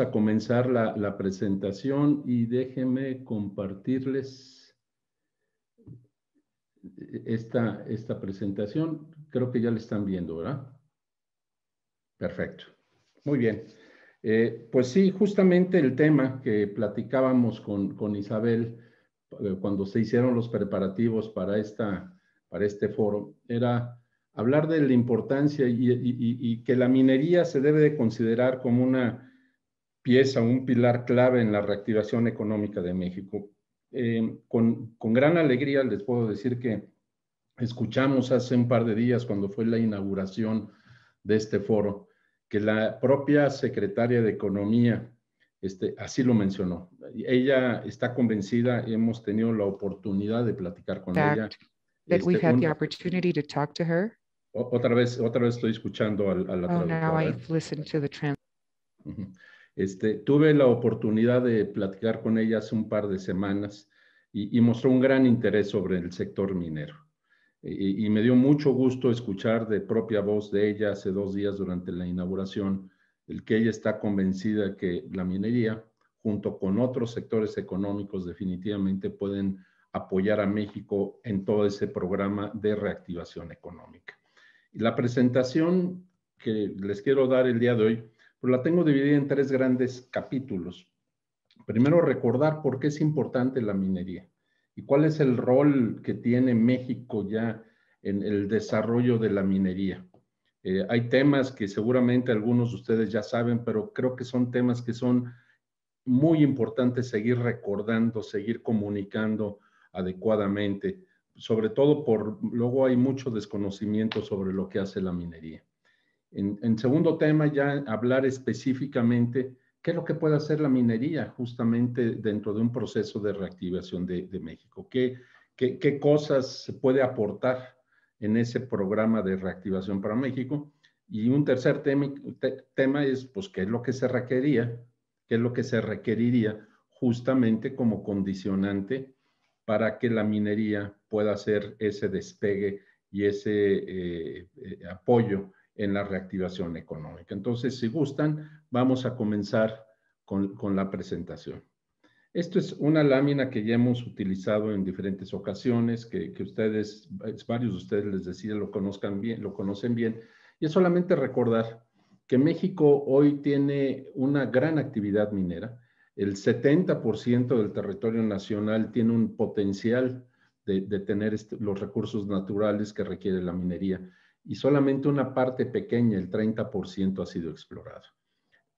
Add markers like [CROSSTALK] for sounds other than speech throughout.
a comenzar la, presentación y déjenme compartirles esta, esta presentación. Creo que ya la están viendo, ¿verdad? Perfecto. Muy bien. Eh, pues sí, justamente el tema que platicábamos con, Isabel eh, cuando se hicieron los preparativos para, esta, para este foro era hablar de la importancia y, y, que la minería se debe de considerar como una pieza, un pilar clave en la reactivación económica de México. Eh, con, con, gran alegría les puedo decir que escuchamos hace un par de días cuando fue la inauguración de este foro que la propia secretaria de Economía este, así lo mencionó. Ella está convencida, y hemos tenido la oportunidad de platicar con ella. Otra vez, otra vez estoy escuchando a, la oh, ¿eh? Este, tuve la oportunidad de platicar con ella hace un par de semanas y, mostró un gran interés sobre el sector minero. Y, y, me dio mucho gusto escuchar de propia voz de ella hace dos días durante la inauguración el que ella está convencida que la minería, junto con otros sectores económicos, definitivamente pueden apoyar a México en todo ese programa de reactivación económica. Y la presentación que les quiero dar el día de hoy pero la tengo dividida en tres grandes capítulos. Primero, recordar por qué es importante la minería y cuál es el rol que tiene México ya en el desarrollo de la minería. Eh, hay temas que seguramente algunos de ustedes ya saben, pero creo que son temas que son muy importantes seguir recordando, seguir comunicando adecuadamente, sobre todo por luego hay mucho desconocimiento sobre lo que hace la minería. En, segundo tema, ya hablar específicamente qué es lo que puede hacer la minería justamente dentro de un proceso de reactivación de, México, ¿Qué, cosas se puede aportar en ese programa de reactivación para México. Y un tercer tema, es, pues, qué es lo que se requería, qué es lo que se requeriría justamente como condicionante para que la minería pueda hacer ese despegue y ese eh, eh, apoyo en la reactivación económica. Entonces, si gustan, vamos a comenzar con, la presentación. Esto es una lámina que ya hemos utilizado en diferentes ocasiones, que, ustedes, varios de ustedes les decía, lo conozcan bien, lo conocen bien. Y es solamente recordar que México hoy tiene una gran actividad minera. El 70% del territorio nacional tiene un potencial de tener este, los recursos naturales que requiere la minería y solamente una parte pequeña, el 30%, ha sido explorado.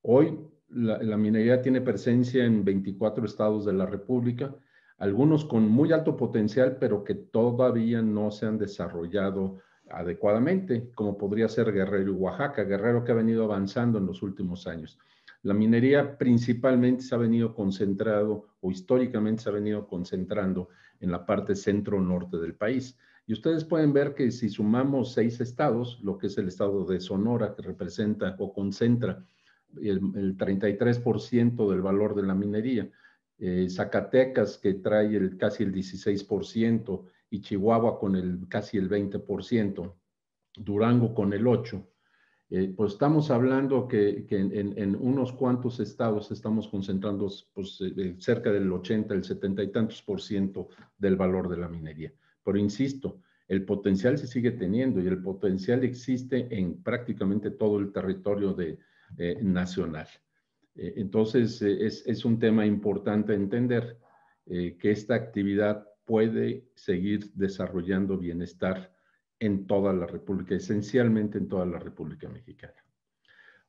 Hoy la, la, minería tiene presencia en 24 estados de la República, algunos con muy alto potencial, pero que todavía no se han desarrollado adecuadamente, como podría ser Guerrero y Oaxaca, Guerrero que ha venido avanzando en los últimos años. La minería principalmente se ha venido concentrado o históricamente se ha venido concentrando en la parte centro-norte del país. Y ustedes pueden ver que si sumamos seis estados, lo que es el estado de Sonora, que representa o concentra el, 33% del valor de la minería, eh, Zacatecas, que trae el, casi el 16%, y Chihuahua con el, casi el 20%, Durango con el 8%. Eh, pues estamos hablando que, en, unos cuantos estados estamos concentrando pues, eh, cerca del 80, el 70 y tantos por ciento del valor de la minería. Pero insisto, el potencial se sigue teniendo y el potencial existe en prácticamente todo el territorio eh, nacional. Eh, entonces, eh, es, un tema importante entender que esta actividad puede seguir desarrollando bienestar en toda la República, esencialmente en toda la República Mexicana.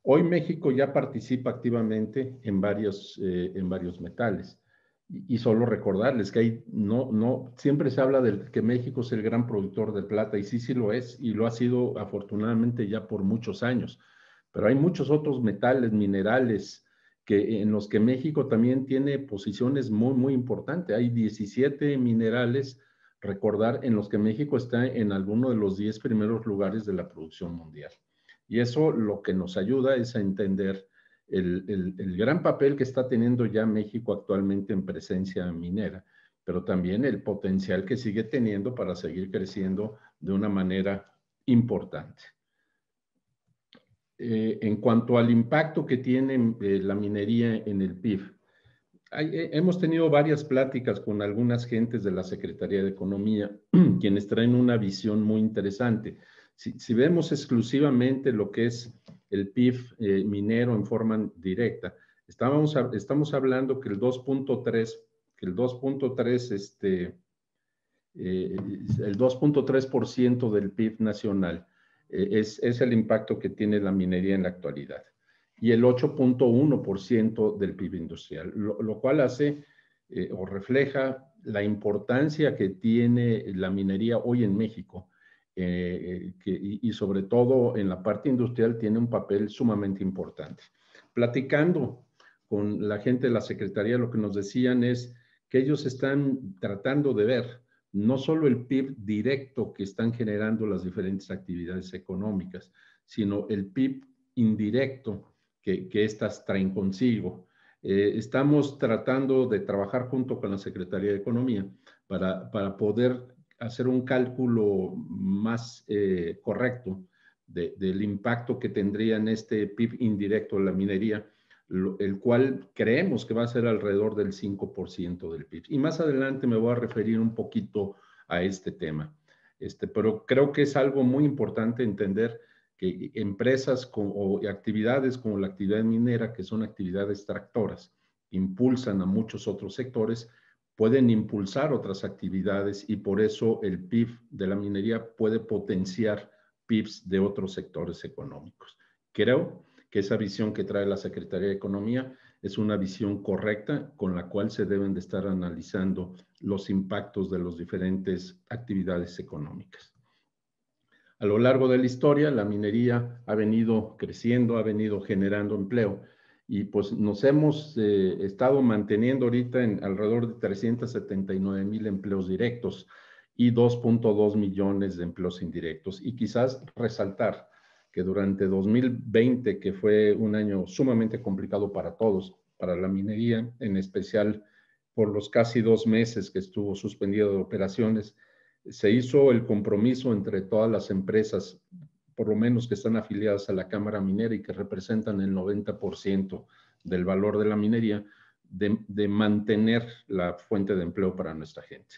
Hoy México ya participa activamente en en varios metales y solo recordarles que hay, no, no, siempre se habla de que México es el gran productor de plata y sí, sí lo es y lo ha sido afortunadamente ya por muchos años, pero hay muchos otros metales, minerales que, en los que México también tiene posiciones muy, muy importantes. Hay 17 minerales, recordar, en los que México está en alguno de los 10 primeros lugares de la producción mundial. Y eso lo que nos ayuda es a entender el, gran papel que está teniendo ya México actualmente en presencia minera, pero también el potencial que sigue teniendo para seguir creciendo de una manera importante. Eh, en cuanto al impacto que tiene eh, la minería en el PIB, eh, hemos tenido varias pláticas con algunas gentes de la Secretaría de Economía, [CLEARS THROAT] quienes traen una visión muy interesante si, vemos exclusivamente lo que es el PIB eh, minero en forma directa, estábamos, estamos hablando que el 2.3, que el 2.3, este, eh, el 2.3% del PIB nacional eh, es, es el impacto que tiene la minería en la actualidad y el 8.1% del PIB industrial, lo, cual hace o refleja la importancia que tiene la minería hoy en México eh, y, y, sobre todo en la parte industrial tiene un papel sumamente importante. Platicando con la gente de la Secretaría, lo que nos decían es que ellos están tratando de ver no solo el PIB directo que están generando las diferentes actividades económicas, sino el PIB indirecto que, que estas traen consigo. Eh, estamos tratando de trabajar junto con la Secretaría de Economía para, para poder hacer un cálculo más eh, correcto del impacto que tendría en este PIB indirecto la minería, el cual creemos que va a ser alrededor del 5% del PIB. Y más adelante me voy a referir un poquito a este tema. Este, pero creo que es algo muy importante entender que empresas o actividades como la actividad minera, que son actividades tractoras, impulsan a muchos otros sectores, pueden impulsar otras actividades y por eso el PIB de la minería puede potenciar PIBs de otros sectores económicos. Creo que esa visión que trae la Secretaría de Economía es una visión correcta con la cual se deben de estar analizando los impactos de las diferentes actividades económicas. A lo largo de la historia, la minería ha venido creciendo, ha venido generando empleo y pues nos hemos eh, estado manteniendo ahorita en alrededor de 379 mil empleos directos y 2.2 millones de empleos indirectos. Y quizás resaltar que durante 2020, que fue un año sumamente complicado para todos, para la minería, en especial por los casi dos meses que estuvo suspendido de operaciones, se hizo el compromiso entre todas las empresas por lo menos que están afiliadas a la Cámara Minera y que representan el 90% del valor de la minería, de, mantener la fuente de empleo para nuestra gente.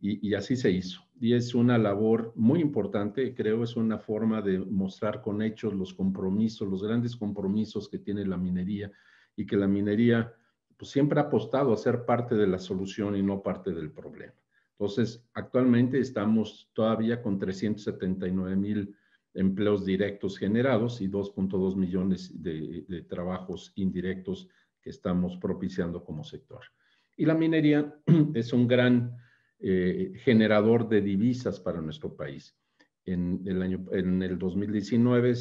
Y, y, así se hizo. Y es una labor muy importante, creo, es una forma de mostrar con hechos los compromisos, los grandes compromisos que tiene la minería y que la minería pues, siempre ha apostado a ser parte de la solución y no parte del problema. Entonces, actualmente estamos todavía con 379 mil empleos directos generados y 2.2 millones de, trabajos indirectos que estamos propiciando como sector. Y la minería [CLEARS THROAT] es un gran eh, generador de divisas para nuestro país. En el, año, 2019 eh,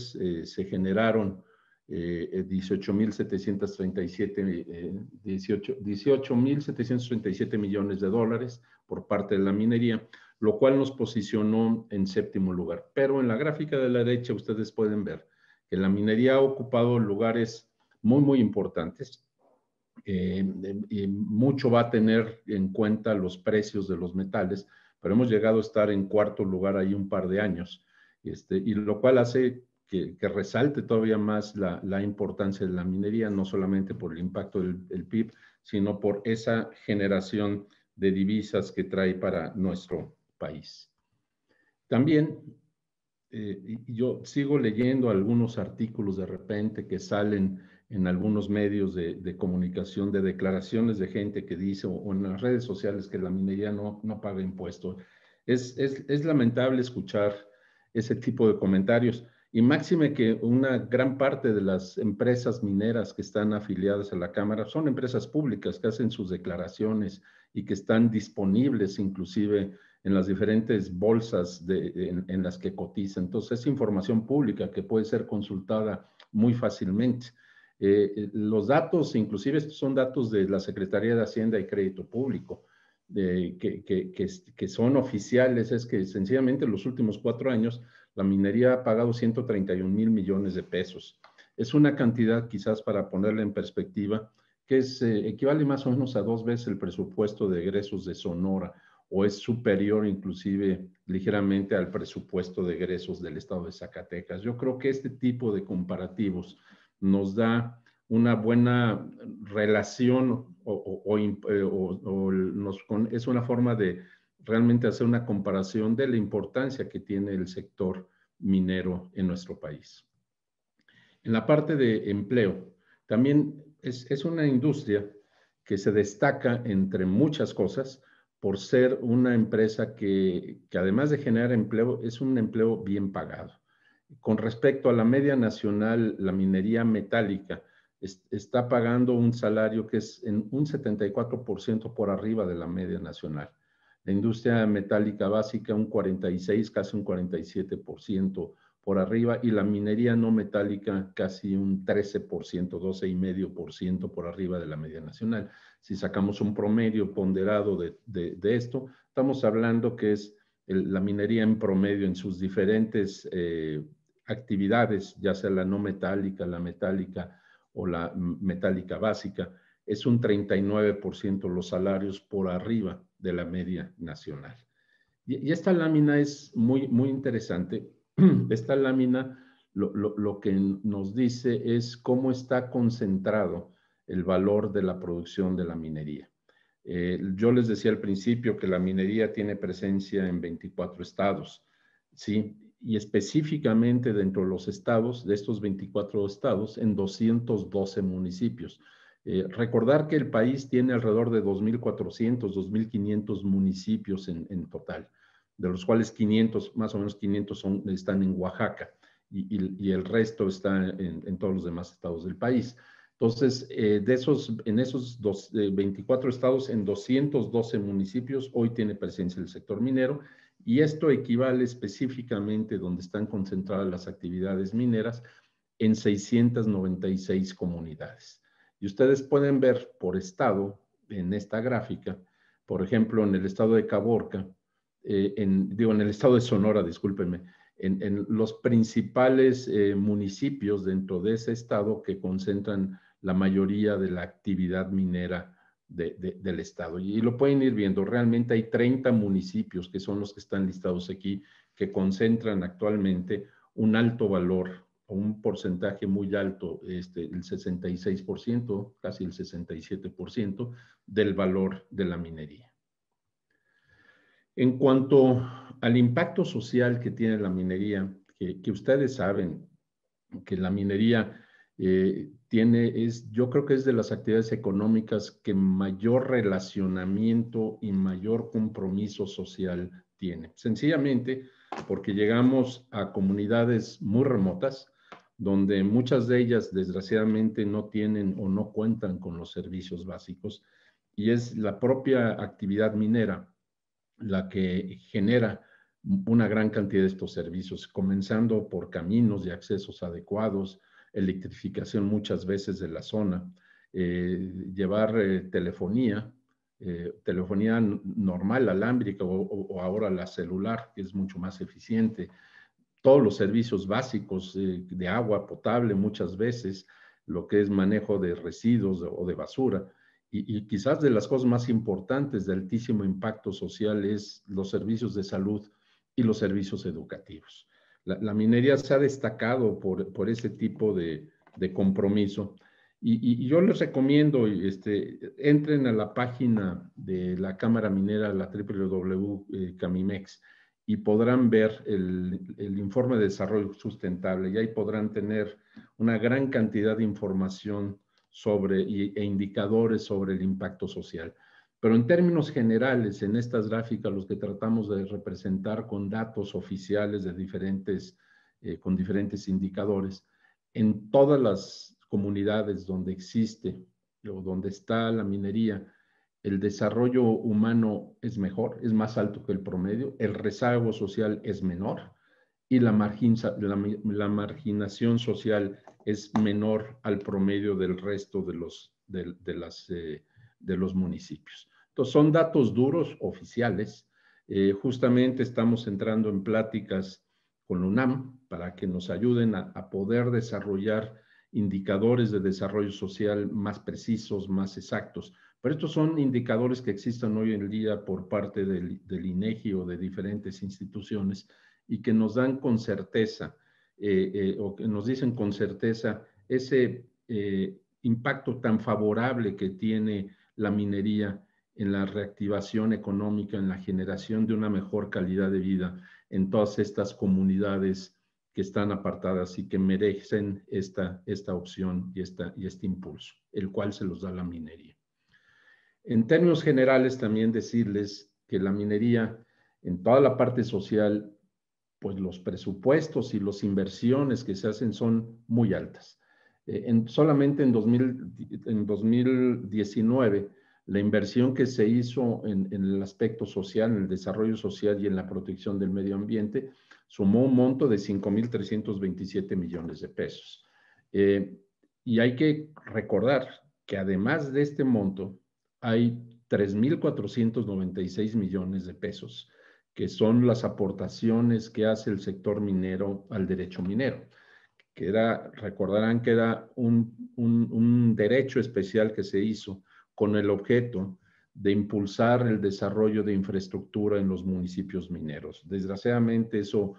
se generaron eh, 18.737 eh, millones de dólares por parte de la minería, lo cual nos posicionó en séptimo lugar. Pero en la gráfica de la derecha ustedes pueden ver que la minería ha ocupado lugares muy, muy importantes. Eh, y mucho va a tener en cuenta los precios de los metales, pero hemos llegado a estar en cuarto lugar ahí un par de años, este, y lo cual hace que, resalte todavía más la, la, importancia de la minería, no solamente por el impacto del, PIB, sino por esa generación de divisas que trae para nuestro, país. También eh, yo sigo leyendo algunos artículos de repente que salen en algunos medios de, comunicación de declaraciones de gente que dice o, en las redes sociales que la minería no, no paga impuestos. Es, es, es lamentable escuchar ese tipo de comentarios. Y máxime que una gran parte de las empresas mineras que están afiliadas a la Cámara son empresas públicas que hacen sus declaraciones y que están disponibles inclusive en las diferentes bolsas en, las que cotiza. Entonces, es información pública que puede ser consultada muy fácilmente. Eh, eh, los datos, inclusive, son datos de la Secretaría de Hacienda y Crédito Público, que, que, son oficiales. Es que sencillamente en los últimos cuatro años la minería ha pagado 131 mil millones de pesos. Es una cantidad, quizás para ponerla en perspectiva, que es, eh, equivale más o menos a dos veces el presupuesto de egresos de Sonora o es superior inclusive ligeramente al presupuesto de egresos del estado de Zacatecas. Yo creo que este tipo de comparativos nos da una buena relación o, eh, es una forma de realmente hacer una comparación de la importancia que tiene el sector minero en nuestro país. En la parte de empleo, también es una industria que se destaca entre muchas cosas, por ser una empresa que, que además de generar empleo, es un empleo bien pagado. Con respecto a la media nacional, la minería metálica está pagando un salario que es en un 74% por arriba de la media nacional. La industria metálica básica un 46, casi un 47% por arriba y la minería no metálica casi un 13%, 12,5% por arriba de la media nacional. Si sacamos un promedio ponderado de, esto, estamos hablando que es la minería en promedio en sus diferentes eh, actividades, ya sea la no metálica, la metálica o la metálica básica, es un 39% los salarios por arriba de la media nacional. Y, y esta lámina es muy, muy interesante [CLEARS THROAT] esta lámina lo, que nos dice es cómo está concentrado el valor de la producción de la minería. Eh, yo les decía al principio que la minería tiene presencia en 24 estados, ¿sí? Y específicamente dentro de los estados, de estos 24 estados, en 212 municipios. Eh, recordar que el país tiene alrededor de 2.400, 2.500 municipios en total de los cuales 500, más o menos 500 están en Oaxaca y, el resto está en, todos los demás estados del país. Entonces, eh, de esos, en esos 24 eh, estados, en 212 municipios, hoy tiene presencia el sector minero y esto equivale específicamente donde están concentradas las actividades mineras en 696 comunidades. Y ustedes pueden ver por estado en esta gráfica, por ejemplo, en el estado de Caborca, eh, en, digo, en el estado de Sonora, discúlpenme, en, los principales eh, municipios dentro de ese estado que concentran la mayoría de la actividad minera del estado. Y, lo pueden ir viendo, realmente hay 30 municipios que son los que están listados aquí, que concentran actualmente un alto valor un porcentaje muy alto, este, el 66%, casi el 67% del valor de la minería. En cuanto al impacto social que tiene la minería, que, ustedes saben que la minería eh, tiene, es, yo creo que es de las actividades económicas que mayor relacionamiento y mayor compromiso social tiene. Sencillamente porque llegamos a comunidades muy remotas, donde muchas de ellas desgraciadamente no tienen o no cuentan con los servicios básicos, y es la propia actividad minera la que genera una gran cantidad de estos servicios, comenzando por caminos y accesos adecuados, electrificación muchas veces de la zona, eh, llevar eh, telefonía, eh, telefonía normal, alámbrica o, ahora la celular, que es mucho más eficiente, todos los servicios básicos de agua potable muchas veces, lo que es manejo de residuos o de basura, y, quizás de las cosas más importantes de altísimo impacto social es los servicios de salud y los servicios educativos. La, minería se ha destacado por, por ese tipo de, de compromiso. Y, yo les recomiendo, este, entren a la página de la Cámara Minera, la eh, camimex y podrán ver el, el, informe de desarrollo sustentable y ahí podrán tener una gran cantidad de información sobre, e indicadores sobre el impacto social. Pero en términos generales, en estas gráficas, los que tratamos de representar con datos oficiales de diferentes, eh, con diferentes indicadores, en todas las comunidades donde existe o donde está la minería, el desarrollo humano es mejor, es más alto que el promedio, el rezago social es menor, y la, marginación social es menor al promedio del resto de los, eh, municipios. Entonces, son datos duros oficiales. Eh, justamente estamos entrando en pláticas con la UNAM para que nos ayuden a, poder desarrollar indicadores de desarrollo social más precisos, más exactos. Pero estos son indicadores que existen hoy en día por parte del, del INEGI e o de diferentes instituciones y que nos dan con certeza, eh, eh, o que nos dicen con certeza ese eh, impacto tan favorable que tiene la minería en la reactivación económica, en la generación de una mejor calidad de vida en todas estas comunidades que están apartadas y que merecen esta, esta opción y, y este impulso, el cual se los da la minería. En términos generales, también decirles que la minería en toda la parte social pues los presupuestos y las inversiones que se hacen son muy altas. Eh, solamente en, 2019, la inversión que se hizo en, el aspecto social, en el desarrollo social y en la protección del medio ambiente, sumó un monto de 5.327 millones de pesos. Eh, y hay que recordar que además de este monto, hay 3.496 millones de pesos que son las aportaciones que hace el sector minero al derecho minero, que recordarán que era un, derecho especial que se hizo con el objeto de impulsar el desarrollo de infraestructura en los municipios mineros. Desgraciadamente eso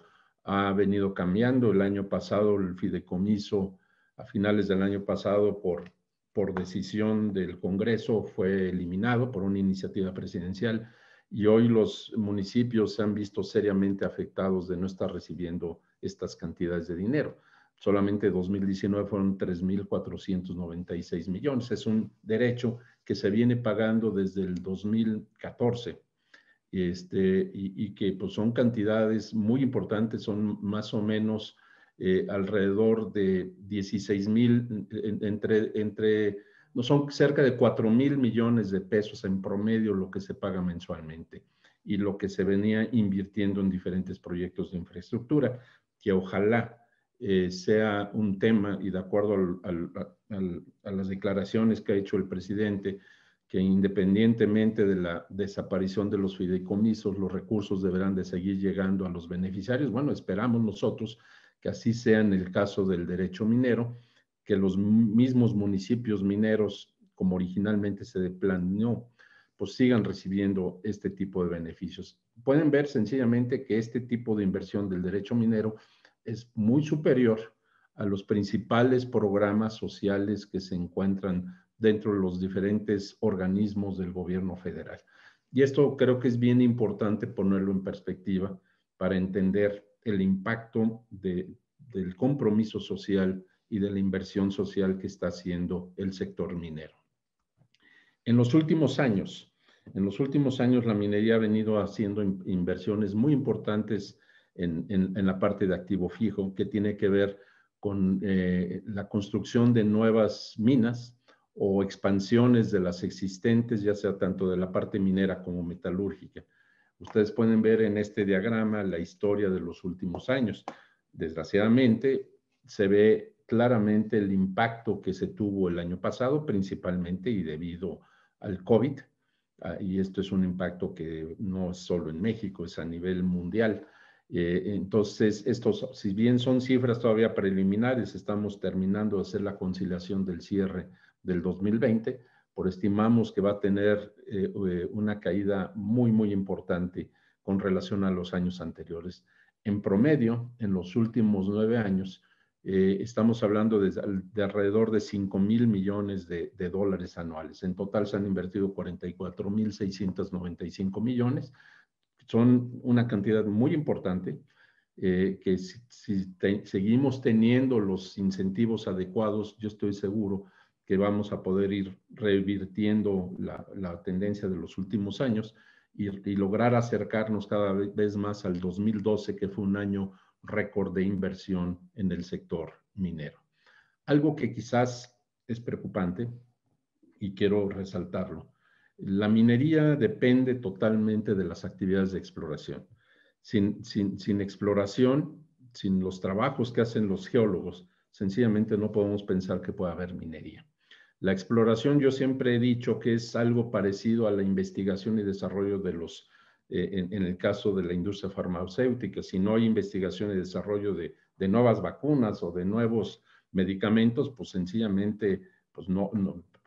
ha venido cambiando. El año pasado el fideicomiso, a finales del año pasado, por, por decisión del Congreso, fue eliminado por una iniciativa presidencial y hoy los municipios se han visto seriamente afectados de no estar recibiendo estas cantidades de dinero. Solamente 2019 fueron 3.496 millones. Es un derecho que se viene pagando desde el 2014 este, y, que pues, son cantidades muy importantes, son más o menos eh, alrededor de 16 mil, entre, entre son cerca de 4 mil millones de pesos en promedio lo que se paga mensualmente y lo que se venía invirtiendo en diferentes proyectos de infraestructura, que ojalá eh, sea un tema y de acuerdo a las declaraciones que ha hecho el presidente, que independientemente de la desaparición de los fideicomisos, los recursos deberán de seguir llegando a los beneficiarios. Bueno, esperamos nosotros que así sea en el caso del derecho minero que los mismos municipios mineros, como originalmente se planeó, pues sigan recibiendo este tipo de beneficios. Pueden ver sencillamente que este tipo de inversión del derecho minero es muy superior a los principales programas sociales que se encuentran dentro de los diferentes organismos del gobierno federal. Y esto creo que es bien importante ponerlo en perspectiva para entender el impacto del compromiso social y de la inversión social que está haciendo el sector minero. En los últimos años, en los últimos años la minería ha venido haciendo inversiones muy importantes en, la parte de activo fijo, que tiene que ver con eh, la construcción de nuevas minas o expansiones de las existentes, ya sea tanto de la parte minera como metalúrgica. Ustedes pueden ver en este diagrama la historia de los últimos años. Desgraciadamente, se ve claramente el impacto que se tuvo el año pasado, principalmente y debido al COVID, ah, y esto es un impacto que no es solo en México, es a nivel mundial. Eh, entonces, estos, si bien son cifras todavía preliminares, estamos terminando de hacer la conciliación del cierre del 2020, por estimamos que va a tener eh, eh, una caída muy, muy importante con relación a los años anteriores. En promedio, en los últimos nueve años, eh, estamos hablando de, alrededor de 5 mil millones de, de, dólares anuales. En total se han invertido 44 mil 695 millones. Son una cantidad muy importante eh, que si, seguimos teniendo los incentivos adecuados, yo estoy seguro que vamos a poder ir revirtiendo la, la tendencia de los últimos años y, y lograr acercarnos cada vez más al 2012, que fue un año récord de inversión en el sector minero. Algo que quizás es preocupante y quiero resaltarlo. La minería depende totalmente de las actividades de exploración. Sin, sin exploración, sin los trabajos que hacen los geólogos, sencillamente no podemos pensar que pueda haber minería. La exploración yo siempre he dicho que es algo parecido a la investigación y desarrollo de los eh, en, el caso de la industria farmacéutica. Si no hay investigación y desarrollo de, nuevas vacunas o de nuevos medicamentos, pues sencillamente pues no,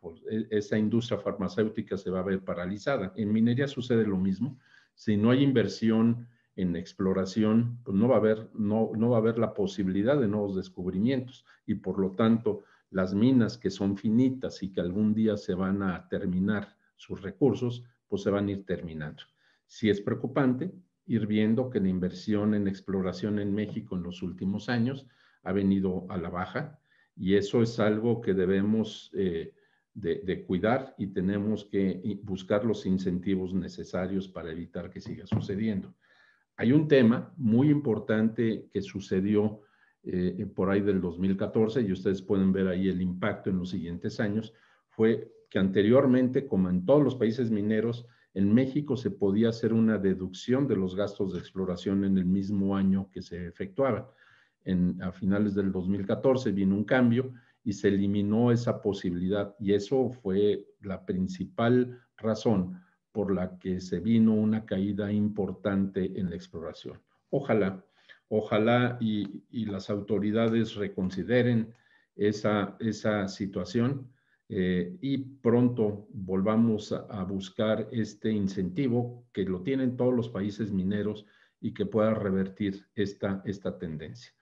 pues e, esa industria farmacéutica se va a ver paralizada. En minería sucede lo mismo. Si no hay inversión en exploración, pues no va a haber, no, no va a haber la posibilidad de nuevos descubrimientos y por lo tanto las minas que son finitas y que algún día se van a terminar sus recursos, pues se van a ir terminando si es preocupante ir viendo que la inversión en exploración en México en los últimos años ha venido a la baja y eso es algo que debemos eh, de, cuidar y tenemos que buscar los incentivos necesarios para evitar que siga sucediendo. Hay un tema muy importante que sucedió eh, por ahí del 2014 y ustedes pueden ver ahí el impacto en los siguientes años, fue que anteriormente, como en todos los países mineros, en México se podía hacer una deducción de los gastos de exploración en el mismo año que se efectuaba. a finales del 2014 vino un cambio y se eliminó esa posibilidad y eso fue la principal razón por la que se vino una caída importante en la exploración. Ojalá, ojalá y, las autoridades reconsideren esa situación eh, y pronto volvamos a, buscar este incentivo que lo tienen todos los países mineros y que pueda revertir esta, esta tendencia.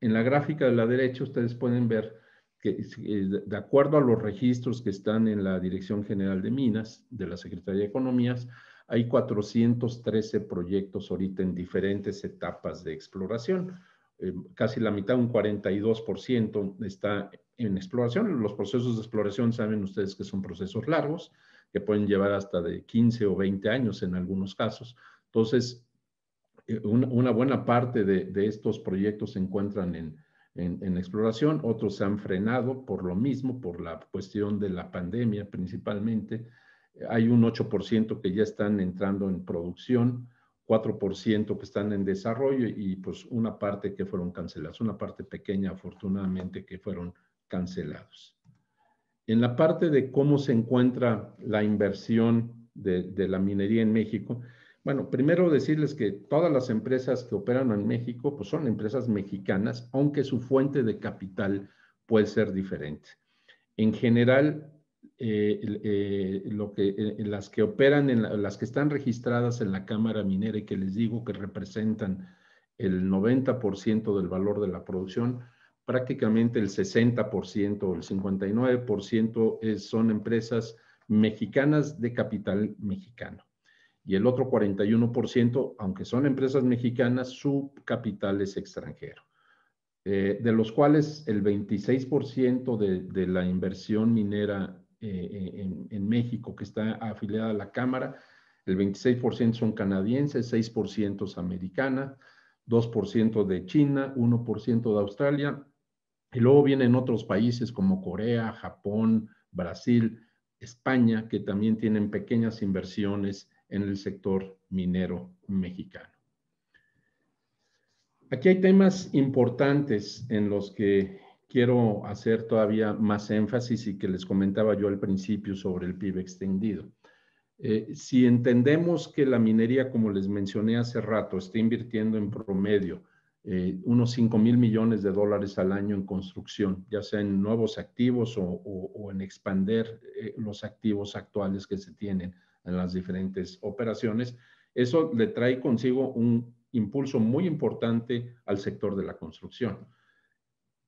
En la gráfica de la derecha ustedes pueden ver que eh, de acuerdo a los registros que están en la Dirección General de Minas de la Secretaría de Economías, hay 413 proyectos ahorita en diferentes etapas de exploración eh, casi la mitad, un 42% está en exploración. Los procesos de exploración saben ustedes que son procesos largos, que pueden llevar hasta de 15 o 20 años en algunos casos. Entonces, eh, una, buena parte de, estos proyectos se encuentran en, exploración, otros se han frenado por lo mismo, por la cuestión de la pandemia principalmente. Hay un 8% que ya están entrando en producción 4% que están en desarrollo y pues una parte que fueron cancelados, una parte pequeña afortunadamente que fueron cancelados. En la parte de cómo se encuentra la inversión de, de la minería en México, bueno, primero decirles que todas las empresas que operan en México pues son empresas mexicanas, aunque su fuente de capital puede ser diferente. En general, eh, eh, lo que, eh, las que operan, en las que están registradas en la Cámara Minera y que les digo que representan el 90% del valor de la producción, prácticamente el 60% o el 59% son empresas mexicanas de capital mexicano. Y el otro 41%, aunque son empresas mexicanas, su capital es extranjero. de los cuales el 26% de, de, la inversión minera eh, en, México que está afiliada a la Cámara, el 26% son canadienses, 6% es americana, 2% de China, 1% de Australia, y luego vienen otros países como Corea, Japón, Brasil, España, que también tienen pequeñas inversiones en el sector minero mexicano. Aquí hay temas importantes en los que quiero hacer todavía más énfasis y que les comentaba yo al principio sobre el PIB extendido. Eh, si entendemos que la minería, como les mencioné hace rato, está invirtiendo en promedio eh, unos 5 mil millones de dólares al año en construcción, ya sea en nuevos activos o, en expander eh, los activos actuales que se tienen en las diferentes operaciones. Eso le trae consigo un impulso muy importante al sector de la construcción.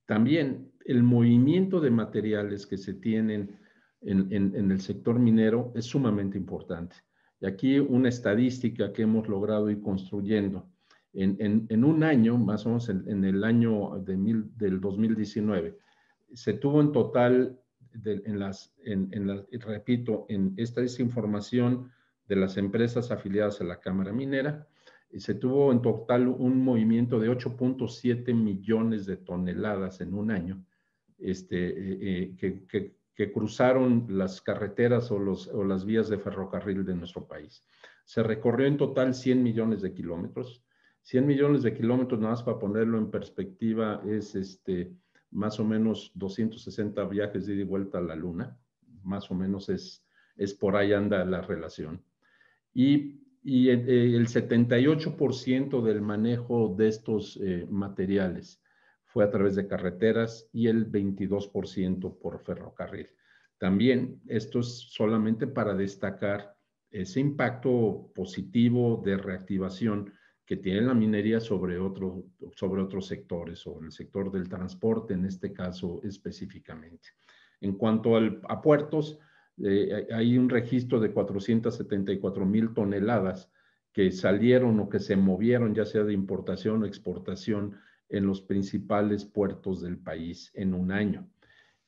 También el movimiento de materiales que se tienen en, el sector minero es sumamente importante. Y aquí una estadística que hemos logrado ir construyendo. En, un año, más o menos en, el año del 2019, se tuvo en total, en repito, en esta desinformación información de las empresas afiliadas a la Cámara Minera, se tuvo en total un movimiento de 8.7 millones de toneladas en un año, este, eh, eh, que, cruzaron las carreteras o, los, o, las vías de ferrocarril de nuestro país. Se recorrió en total 100 millones de kilómetros. 100 millones de kilómetros, nada más para ponerlo en perspectiva, es este, más o menos 260 viajes de ida y vuelta a la Luna. Más o menos es, es por ahí anda la relación. Y y eh, eh, el 78% del manejo de estos eh, materiales fue a través de carreteras y el 22% por ferrocarril. También esto es solamente para destacar ese impacto positivo de reactivación que tiene la minería sobre, otro, sobre otros sectores, en el sector del transporte en este caso específicamente. En cuanto al, a puertos, eh, hay un registro de 474 mil toneladas que salieron o que se movieron, ya sea de importación o exportación, en los principales puertos del país en un año.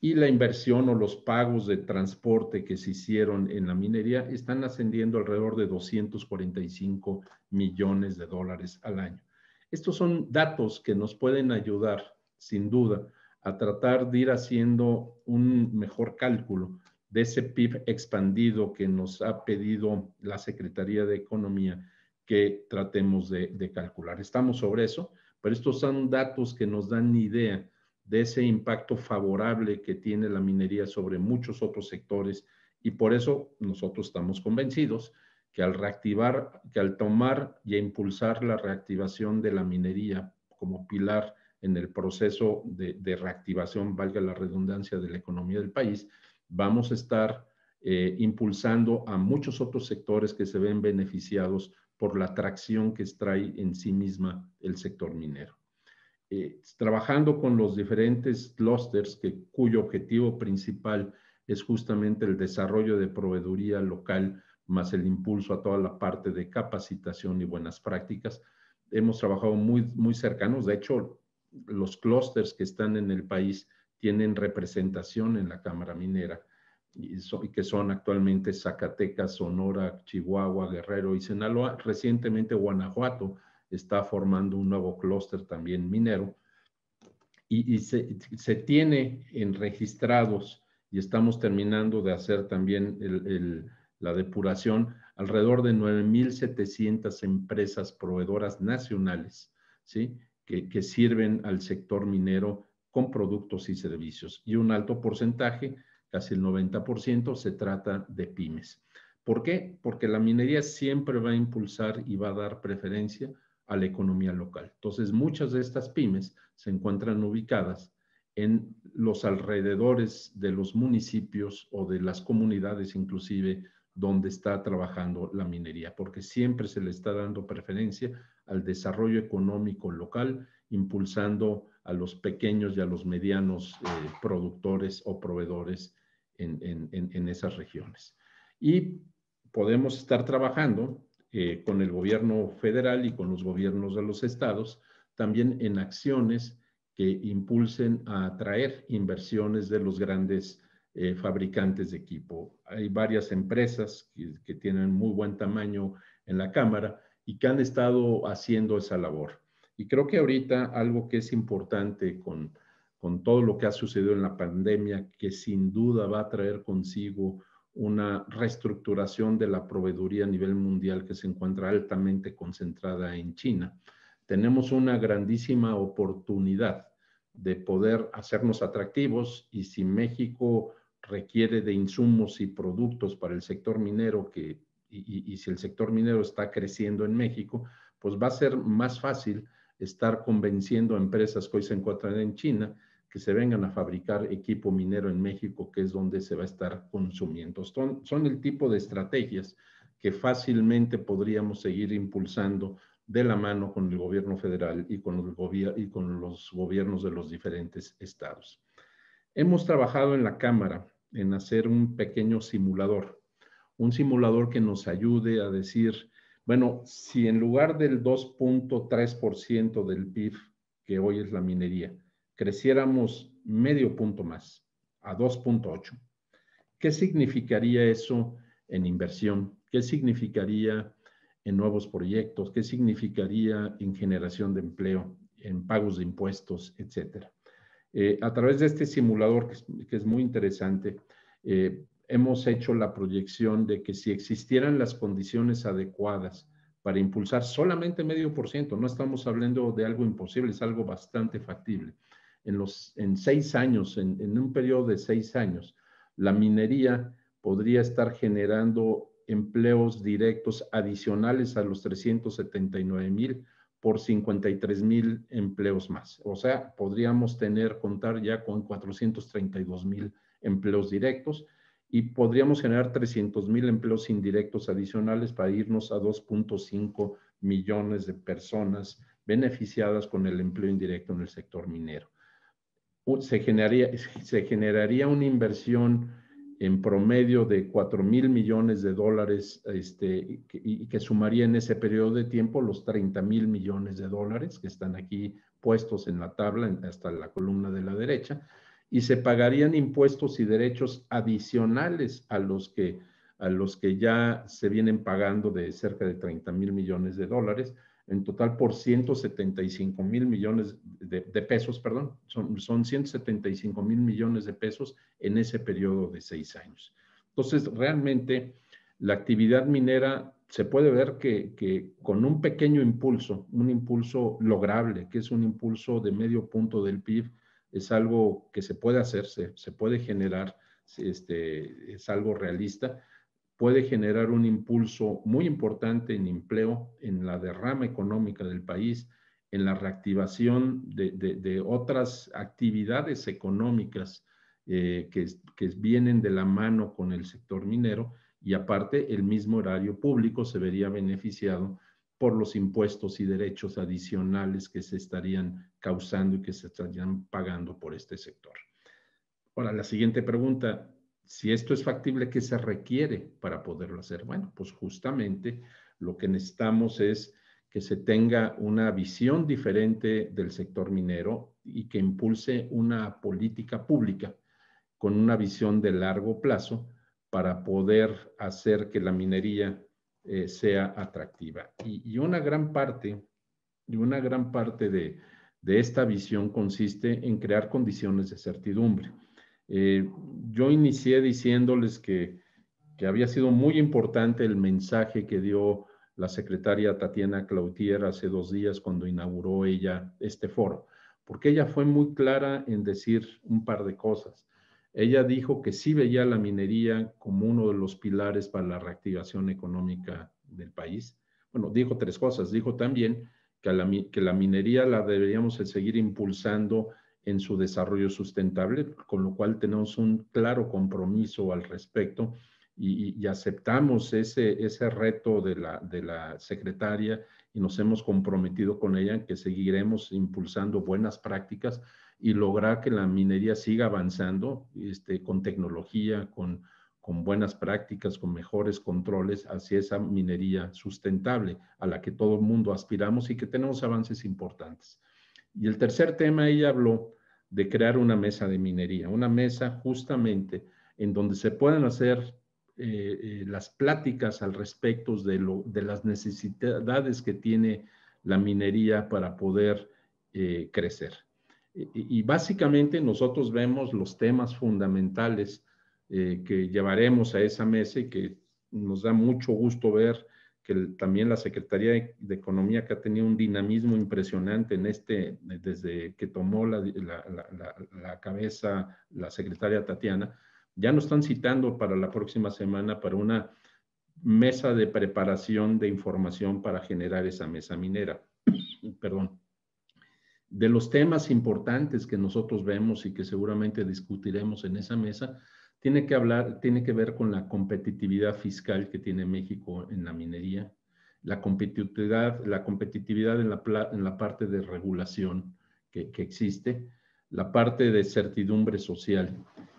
Y la inversión o los pagos de transporte que se hicieron en la minería están ascendiendo alrededor de 245 millones de dólares al año. Estos son datos que nos pueden ayudar, sin duda, a tratar de ir haciendo un mejor cálculo de ese PIB expandido que nos ha pedido la Secretaría de Economía que tratemos de, calcular. Estamos sobre eso, pero estos son datos que nos dan idea de ese impacto favorable que tiene la minería sobre muchos otros sectores y por eso nosotros estamos convencidos que al reactivar, que al tomar y impulsar la reactivación de la minería como pilar en el proceso de reactivación, valga la redundancia, de la economía del país, vamos a estar eh, impulsando a muchos otros sectores que se ven beneficiados por la atracción que trae en sí misma el sector minero. Eh, trabajando con los diferentes clusters que, cuyo objetivo principal es justamente el desarrollo de proveeduría local más el impulso a toda la parte de capacitación y buenas prácticas. Hemos trabajado muy, muy cercanos, de hecho, los clusters que están en el país tienen representación en la Cámara Minera y, que son actualmente Zacatecas, Sonora, Chihuahua, Guerrero y Sinaloa. Recientemente Guanajuato está formando un nuevo clúster también minero y, se, tiene en registrados y estamos terminando de hacer también la depuración alrededor de 9.700 empresas proveedoras nacionales, ¿sí? Que, que, sirven al sector minero con productos y servicios y un alto porcentaje, casi el 90%, se trata de pymes. ¿Por qué? Porque la minería siempre va a impulsar y va a dar preferencia a la economía local. Entonces, muchas de estas pymes se encuentran ubicadas en los alrededores de los municipios o de las comunidades inclusive donde está trabajando la minería, porque siempre se le está dando preferencia al desarrollo económico local, impulsando a los pequeños y a los medianos eh, productores o proveedores en, esas regiones. Y podemos estar trabajando eh, con el gobierno federal y con los gobiernos de los estados también en acciones que impulsen a atraer inversiones de los grandes eh, fabricantes de equipo. Hay varias empresas que tienen muy buen tamaño en la Cámara y que han estado haciendo esa labor. Y creo que ahorita algo que es importante con, con todo lo que ha sucedido en la pandemia, que sin duda va a traer consigo una reestructuración de la proveeduría a nivel mundial que se encuentra altamente concentrada en China. Tenemos una grandísima oportunidad de poder hacernos atractivos y si México requiere de insumos y productos para el sector minero que y, si el sector minero está creciendo en México, pues va a ser más fácil estar convenciendo a empresas que hoy se encuentran en China que se vengan a fabricar equipo minero en México, que es donde se va a estar consumiendo. Son, el tipo de estrategias que fácilmente podríamos seguir impulsando de la mano con el gobierno federal y con, y con los gobiernos de los diferentes estados. Hemos trabajado en la Cámara en hacer un pequeño simulador un simulador que nos ayude a decir, bueno, si en lugar del 2.3% del PIB, que hoy es la minería, creciéramos medio punto más, a 2.8, ¿qué significaría eso en inversión? ¿Qué significaría en nuevos proyectos? ¿Qué significaría en generación de empleo, en pagos de impuestos, etcétera? Eh, a través de este simulador, que es, muy interesante, eh, hemos hecho la proyección de que si existieran las condiciones adecuadas para impulsar solamente medio por ciento, no estamos hablando de algo imposible, es algo bastante factible. En, los, en seis años, en, en un periodo de seis años, la minería podría estar generando empleos directos adicionales a los 379 mil por 53 mil empleos más. O sea, podríamos tener, contar ya con 432 mil empleos directos y podríamos generar 300 mil empleos indirectos adicionales para irnos a 2.5 millones de personas beneficiadas con el empleo indirecto en el sector minero. Se generaría, se generaría una inversión en promedio de 4 mil millones de dólares este, y que sumaría en ese periodo de tiempo los 30 mil millones de dólares que están aquí puestos en la tabla hasta la columna de la derecha y se pagarían impuestos y derechos adicionales a los que, a los que ya se vienen pagando de cerca de 30 mil millones de dólares, en total por 175 mil millones de, pesos, perdón, son, son 175 mil millones de pesos en ese periodo de seis años. Entonces, realmente la actividad minera se puede ver que, que, con un pequeño impulso, un impulso lograble, que es un impulso de medio punto del PIB, es algo que se puede hacer, se, puede generar, este, es algo realista, puede generar un impulso muy importante en empleo, en la derrama económica del país, en la reactivación de, otras actividades económicas eh, que, vienen de la mano con el sector minero y aparte el mismo horario público se vería beneficiado por los impuestos y derechos adicionales que se estarían causando y que se estarían pagando por este sector. Ahora, la siguiente pregunta, si esto es factible, ¿qué se requiere para poderlo hacer? Bueno, pues justamente lo que necesitamos es que se tenga una visión diferente del sector minero y que impulse una política pública con una visión de largo plazo para poder hacer que la minería eh, sea atractiva. Y, una gran parte, y una gran parte de, esta visión consiste en crear condiciones de certidumbre. Eh, yo inicié diciéndoles que, que, había sido muy importante el mensaje que dio la secretaria Tatiana Clautier hace dos días cuando inauguró ella este foro, porque ella fue muy clara en decir un par de cosas. Ella dijo que sí veía la minería como uno de los pilares para la reactivación económica del país. Bueno, dijo tres cosas. Dijo también que la, minería la deberíamos seguir impulsando en su desarrollo sustentable, con lo cual tenemos un claro compromiso al respecto y, aceptamos ese, ese reto de la, de la secretaria y nos hemos comprometido con ella que seguiremos impulsando buenas prácticas y lograr que la minería siga avanzando este, con tecnología, con, buenas prácticas, con mejores controles hacia esa minería sustentable a la que todo el mundo aspiramos y que tenemos avances importantes. Y el tercer tema, ella habló de crear una mesa de minería, una mesa justamente en donde se pueden hacer eh, eh, las pláticas al respecto de, las necesidades que tiene la minería para poder eh, crecer. Y, básicamente nosotros vemos los temas fundamentales eh, que llevaremos a esa mesa y que nos da mucho gusto ver que también la Secretaría de, Economía que ha tenido un dinamismo impresionante en este, desde que tomó la, la cabeza la secretaria Tatiana, ya nos están citando para la próxima semana para una mesa de preparación de información para generar esa mesa minera. Perdón de los temas importantes que nosotros vemos y que seguramente discutiremos en esa mesa, tiene que hablar, tiene que ver con la competitividad fiscal que tiene México en la minería, la competitividad, la competitividad en, la, parte de regulación que existe, la parte de certidumbre social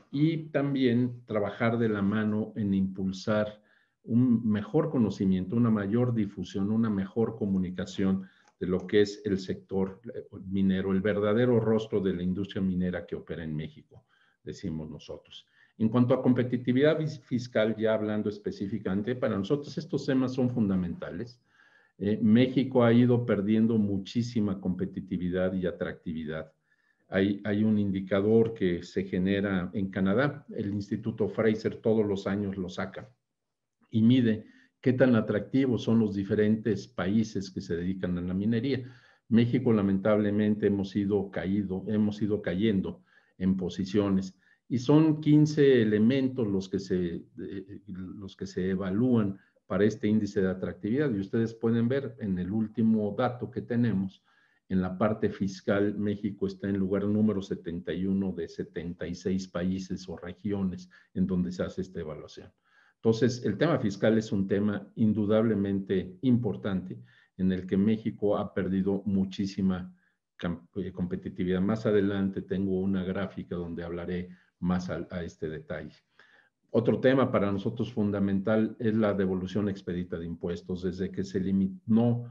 y también trabajar de la mano en impulsar un mejor conocimiento, una mayor difusión, una mejor comunicación de lo que es el sector eh, minero, el verdadero rostro de la industria minera que opera en México, decimos nosotros. En cuanto a competitividad fiscal, ya hablando específicamente, para nosotros estos temas son fundamentales. Eh, México ha ido perdiendo muchísima competitividad y atractividad. Hay, hay, un indicador que se genera en Canadá, el Instituto Fraser todos los años lo saca y mide qué tan atractivos son los diferentes países que se dedican a la minería. México lamentablemente hemos ido caído, hemos ido cayendo en posiciones y son 15 elementos los que se, eh, los que se evalúan para este índice de atractividad y ustedes pueden ver en el último dato que tenemos en la parte fiscal, México está en lugar número 71 de 76 países o regiones en donde se hace esta evaluación. Entonces, el tema fiscal es un tema indudablemente importante en el que México ha perdido muchísima eh, competitividad. Más adelante tengo una gráfica donde hablaré más a, este detalle. Otro tema para nosotros fundamental es la devolución expedita de impuestos. Desde que se limitó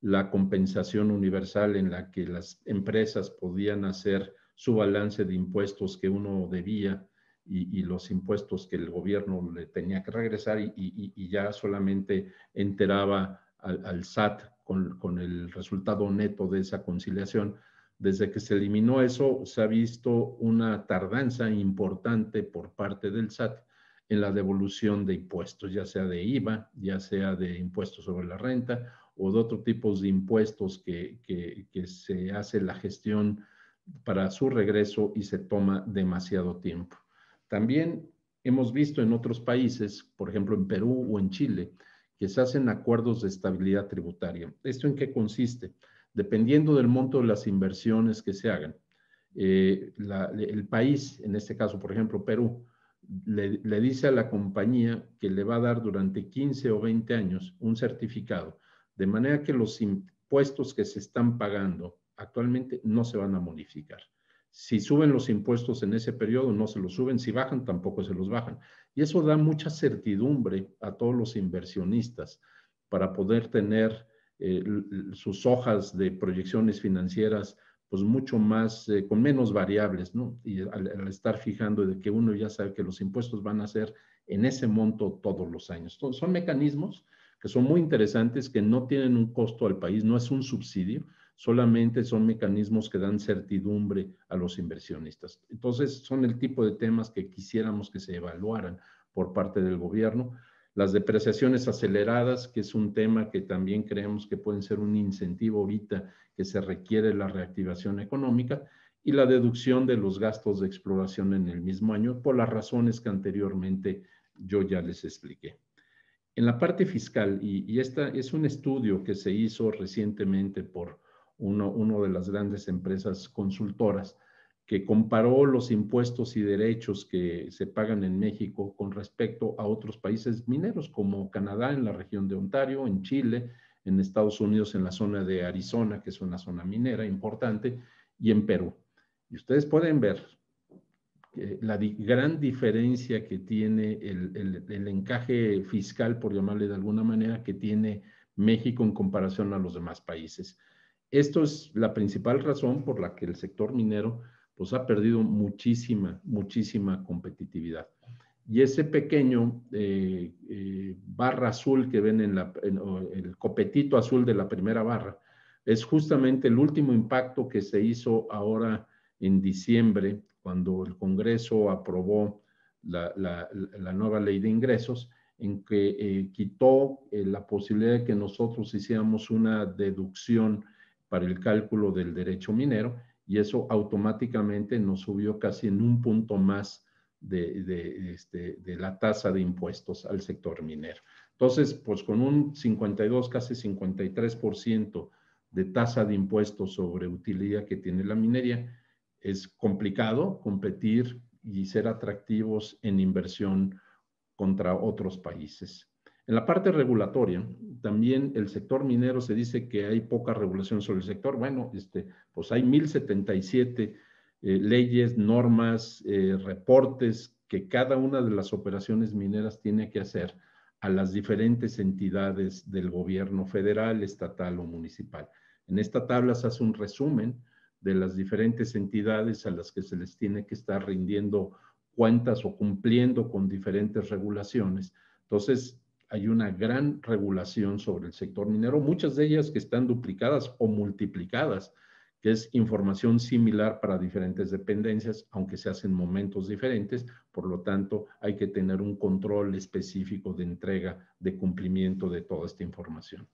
la compensación universal en la que las empresas podían hacer su balance de impuestos que uno debía y, los impuestos que el gobierno le tenía que regresar y, ya solamente enteraba al, SAT con, el resultado neto de esa conciliación. Desde que se eliminó eso, se ha visto una tardanza importante por parte del SAT en la devolución de impuestos, ya sea de IVA, ya sea de impuestos sobre la renta o de otros tipos de impuestos que se hace la gestión para su regreso y se toma demasiado tiempo. También hemos visto en otros países, por ejemplo en Perú o en Chile, que se hacen acuerdos de estabilidad tributaria. ¿Esto en qué consiste? Dependiendo del monto de las inversiones que se hagan. Eh, el país, en este caso, por ejemplo, Perú, le, le, dice a la compañía que le va a dar durante 15 o 20 años un certificado, de manera que los impuestos que se están pagando actualmente no se van a modificar. Si suben los impuestos en ese periodo, no se los suben. Si bajan, tampoco se los bajan. Y eso da mucha certidumbre a todos los inversionistas para poder tener eh, sus hojas de proyecciones financieras pues mucho más, eh, con menos variables, ¿no? Y al, estar fijando de que uno ya sabe que los impuestos van a ser en ese monto todos los años. son mecanismos que son muy interesantes, que no tienen un costo al país, no es un subsidio, solamente son mecanismos que dan certidumbre a los inversionistas. Entonces, son el tipo de temas que quisiéramos que se evaluaran por parte del gobierno. Las depreciaciones aceleradas, que es un tema que también creemos que pueden ser un incentivo ahorita que se requiere la reactivación económica, y la deducción de los gastos de exploración en el mismo año por las razones que anteriormente yo ya les expliqué. En la parte fiscal, y, y esta es un estudio que se hizo recientemente por uno, de las grandes empresas consultoras, que comparó los impuestos y derechos que se pagan en México con respecto a otros países mineros como Canadá en la región de Ontario, en Chile, en Estados Unidos en la zona de Arizona, que es una zona minera importante, y en Perú. Y ustedes pueden ver la gran diferencia que tiene el, el encaje fiscal, por llamarle de alguna manera, que tiene México en comparación a los demás países esto es la principal razón por la que el sector minero pues ha perdido muchísima, muchísima competitividad. Y ese pequeño eh, eh, barra azul que ven en, la, el copetito azul de la primera barra es justamente el último impacto que se hizo ahora en diciembre, cuando el Congreso aprobó la, nueva ley de ingresos, en que eh, quitó la posibilidad de que nosotros hiciéramos una deducción para el cálculo del derecho minero y eso automáticamente nos subió casi en un punto más de, de este, la tasa de impuestos al sector minero. Entonces, pues con un 52, casi 53% de tasa de impuestos sobre utilidad que tiene la minería, es complicado competir y ser atractivos en inversión contra otros países. En la parte regulatoria, también el sector minero se dice que hay poca regulación sobre el sector. Bueno, este, pues hay 1077 eh, leyes, normas, eh, reportes que cada una de las operaciones mineras tiene que hacer a las diferentes entidades del gobierno federal, estatal o municipal. En esta tabla se hace un resumen de las diferentes entidades a las que se les tiene que estar rindiendo cuentas o cumpliendo con diferentes regulaciones. Entonces, hay una gran regulación sobre el sector minero, muchas de ellas que están duplicadas o multiplicadas, que es información similar para diferentes dependencias, aunque se hacen momentos diferentes, por lo tanto hay que tener un control específico de entrega, de cumplimiento de toda esta información.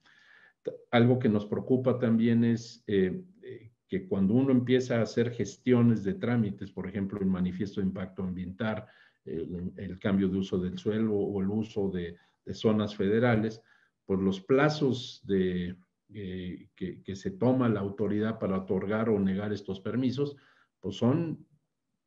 Algo que nos preocupa también es eh, eh, que cuando uno empieza a hacer gestiones de trámites, por ejemplo, el manifiesto de impacto ambiental, el cambio de uso del suelo o el uso de, de zonas federales, por los plazos de, eh, que, se toma la autoridad para otorgar o negar estos permisos, pues son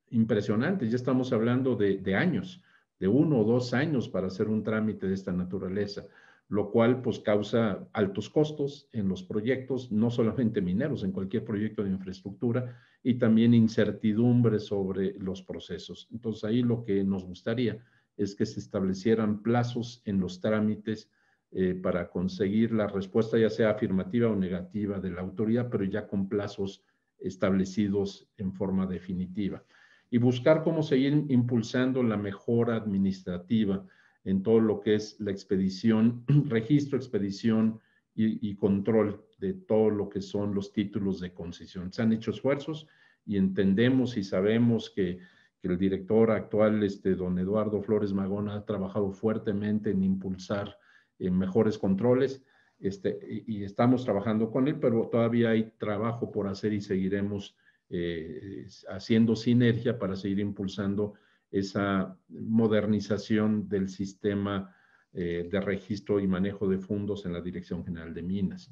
impresionantes. Ya estamos hablando de, de años, de uno o dos años para hacer un trámite de esta naturaleza lo cual pues causa altos costos en los proyectos, no solamente mineros, en cualquier proyecto de infraestructura y también incertidumbre sobre los procesos. Entonces ahí lo que nos gustaría es que se establecieran plazos en los trámites eh, para conseguir la respuesta, ya sea afirmativa o negativa de la autoridad, pero ya con plazos establecidos en forma definitiva. Y buscar cómo seguir impulsando la mejora administrativa en todo lo que es la expedición, [CLEARS THROAT] registro, expedición y, y control de todo lo que son los títulos de concesión. Se han hecho esfuerzos y entendemos y sabemos que el director actual, este, don Eduardo Flores Magón, ha trabajado fuertemente en impulsar eh, mejores controles. Este, y, estamos trabajando con él, pero todavía hay trabajo por hacer y seguiremos eh, haciendo sinergia para seguir impulsando esa modernización del sistema eh, de registro y manejo de fondos en la Dirección General de Minas.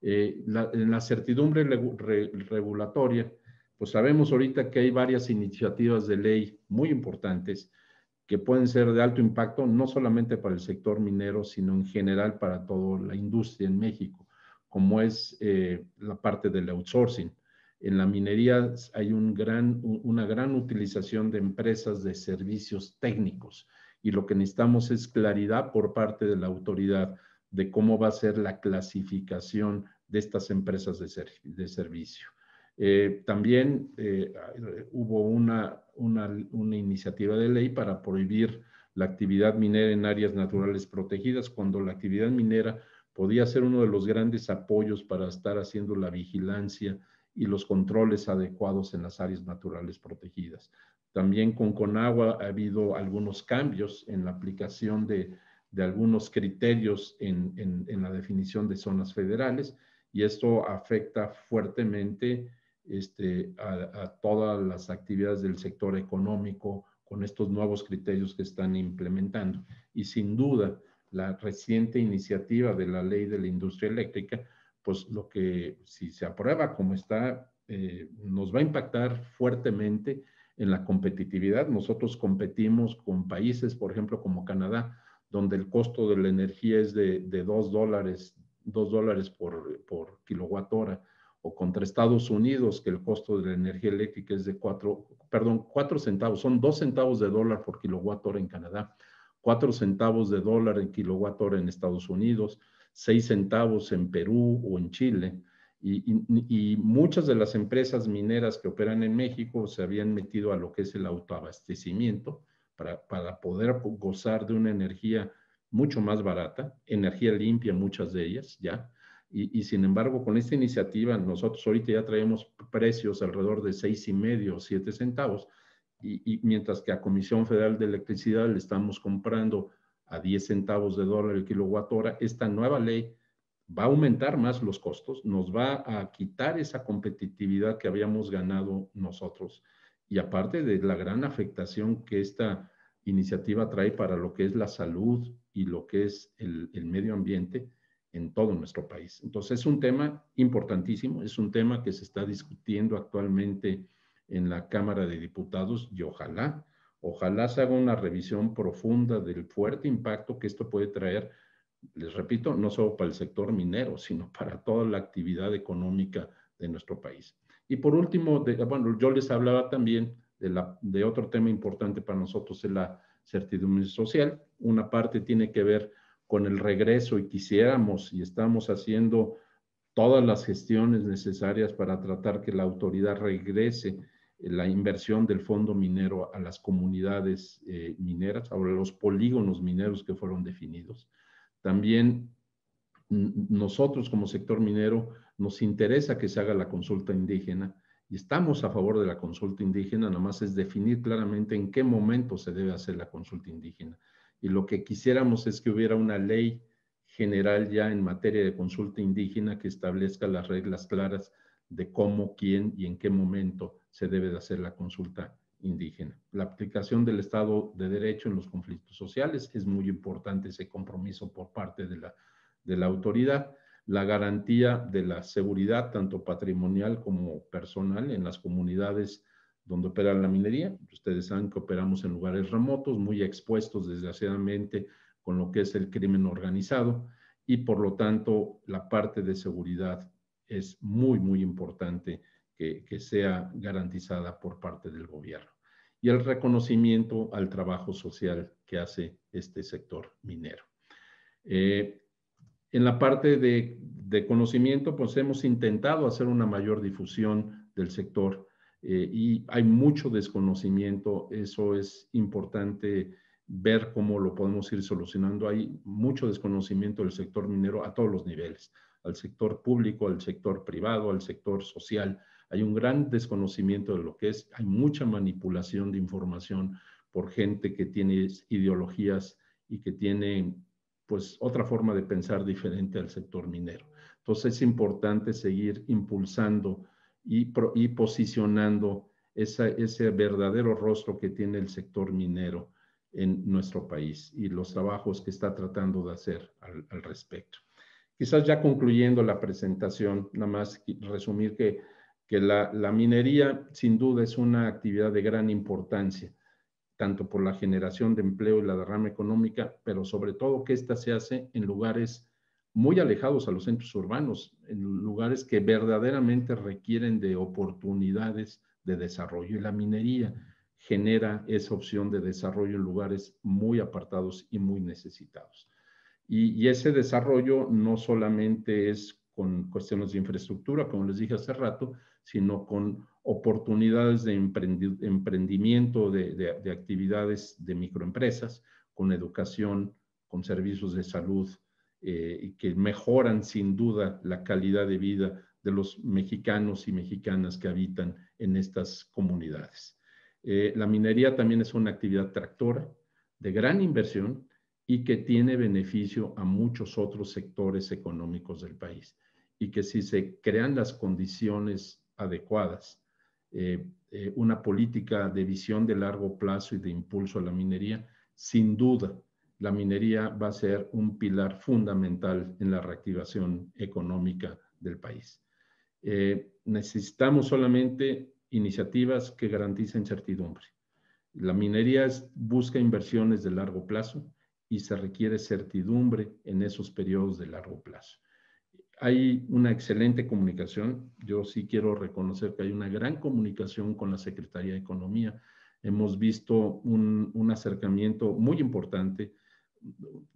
la, en la certidumbre regulatoria, pues sabemos ahorita que hay varias iniciativas de ley muy importantes que pueden ser de alto impacto, no solamente para el sector minero, sino en general para toda la industria en México, como es eh, la parte del outsourcing. En la minería hay un gran, una gran utilización de empresas de servicios técnicos y lo que necesitamos es claridad por parte de la autoridad de cómo va a ser la clasificación de estas empresas de, de servicio. Eh, también eh, eh, hubo una, una, iniciativa de ley para prohibir la actividad minera en áreas naturales protegidas, cuando la actividad minera podía ser uno de los grandes apoyos para estar haciendo la vigilancia y los controles adecuados en las áreas naturales protegidas. También con Conagua ha habido algunos cambios en la aplicación de, de algunos criterios en, en, en, la definición de zonas federales y esto afecta fuertemente este, a, todas las actividades del sector económico con estos nuevos criterios que están implementando. Y sin duda, la reciente iniciativa de la ley de la industria eléctrica, pues lo que si se aprueba como está, eh, nos va a impactar fuertemente en la competitividad. Nosotros competimos con países, por ejemplo, como Canadá, donde el costo de la energía es de, de 2 dólares, 2 dólares por, por kilowatt hora o contra Estados Unidos, que el costo de la energía eléctrica es de cuatro, perdón, cuatro centavos, son dos centavos de dólar por kilowatt hora en Canadá, cuatro centavos de dólar en kilowatt hora en Estados Unidos, seis centavos en Perú o en Chile. Y, y, y, muchas de las empresas mineras que operan en México se habían metido a lo que es el autoabastecimiento para, para poder gozar de una energía mucho más barata, energía limpia muchas de ellas, ¿ya? Y, sin embargo, con esta iniciativa, nosotros ahorita ya traemos precios alrededor de seis y medio, siete centavos, y, mientras que a Comisión Federal de Electricidad le estamos comprando a 10 centavos de dólar el kilowatt hora, esta nueva ley va a aumentar más los costos, nos va a quitar esa competitividad que habíamos ganado nosotros. Y aparte de la gran afectación que esta iniciativa trae para lo que es la salud y lo que es el medio ambiente, en todo nuestro país. Entonces es un tema importantísimo, es un tema que se está discutiendo actualmente en la Cámara de Diputados y ojalá, ojalá se haga una revisión profunda del fuerte impacto que esto puede traer, les repito, no solo para el sector minero, sino para toda la actividad económica de nuestro país. Y por último, bueno, yo les hablaba también de, la, de otro tema importante para nosotros, es la certidumbre social. Una parte tiene que ver con el regreso y quisiéramos y estamos haciendo todas las gestiones necesarias para tratar que la autoridad regrese eh, la inversión del fondo minero a las comunidades eh, mineras, a los polígonos mineros que fueron definidos. También nosotros como sector minero nos interesa que se haga la consulta indígena y estamos a favor de la consulta indígena, nada más es definir claramente en qué momento se debe hacer la consulta indígena y lo que quisiéramos es que hubiera una ley general ya en materia de consulta indígena que establezca las reglas claras de cómo, quién y en qué momento se debe de hacer la consulta indígena. La aplicación del Estado de Derecho en los conflictos sociales es muy importante ese compromiso por parte de la, de la autoridad. La garantía de la seguridad, tanto patrimonial como personal, en las comunidades donde opera la minería. Ustedes saben que operamos en lugares remotos, muy expuestos desgraciadamente con lo que es el crimen organizado y por lo tanto la parte de seguridad es muy, muy importante que, sea garantizada por parte del gobierno y el reconocimiento al trabajo social que hace este sector minero. Eh, en la parte de, de, conocimiento, pues hemos intentado hacer una mayor difusión del sector eh, y hay mucho desconocimiento, eso es importante ver cómo lo podemos ir solucionando. Hay mucho desconocimiento del sector minero a todos los niveles, al sector público, al sector privado, al sector social. Hay un gran desconocimiento de lo que es, hay mucha manipulación de información por gente que tiene ideologías y que tiene pues otra forma de pensar diferente al sector minero. Entonces es importante seguir impulsando y, posicionando ese verdadero rostro que tiene el sector minero en nuestro país y los trabajos que está tratando de hacer al, respecto. Quizás ya concluyendo la presentación, nada más resumir que, la, minería sin duda es una actividad de gran importancia, tanto por la generación de empleo y la derrama económica, pero sobre todo que esta se hace en lugares muy alejados a los centros urbanos, en lugares que verdaderamente requieren de oportunidades de desarrollo. Y la minería genera esa opción de desarrollo en lugares muy apartados y muy necesitados. Y, ese desarrollo no solamente es con cuestiones de infraestructura, como les dije hace rato, sino con oportunidades de emprendimiento, de actividades de microempresas, con educación, con servicios de salud, eh, que mejoran sin duda la calidad de vida de los mexicanos y mexicanas que habitan en estas comunidades. Eh, la minería también es una actividad tractora de gran inversión y que tiene beneficio a muchos otros sectores económicos del país y que si se crean las condiciones adecuadas, eh, una política de visión de largo plazo y de impulso a la minería, sin duda la minería va a ser un pilar fundamental en la reactivación económica del país. Eh, necesitamos solamente iniciativas que garanticen certidumbre. La minería busca inversiones de largo plazo y se requiere certidumbre en esos periodos de largo plazo. Hay una excelente comunicación. Yo sí quiero reconocer que hay una gran comunicación con la Secretaría de Economía. Hemos visto un acercamiento muy importante